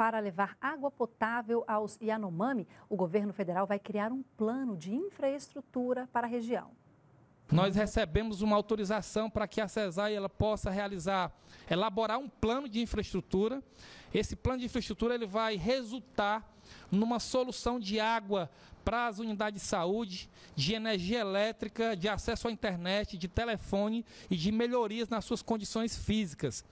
Para levar água potável aos Yanomami, o governo federal vai criar um plano de infraestrutura para a região. Nós recebemos uma autorização para que a CESAI ela possa realizar, elaborar um plano de infraestrutura. Esse plano de infraestrutura ele vai resultar numa solução de água para as unidades de saúde, de energia elétrica, de acesso à internet, de telefone e de melhorias nas suas condições físicas.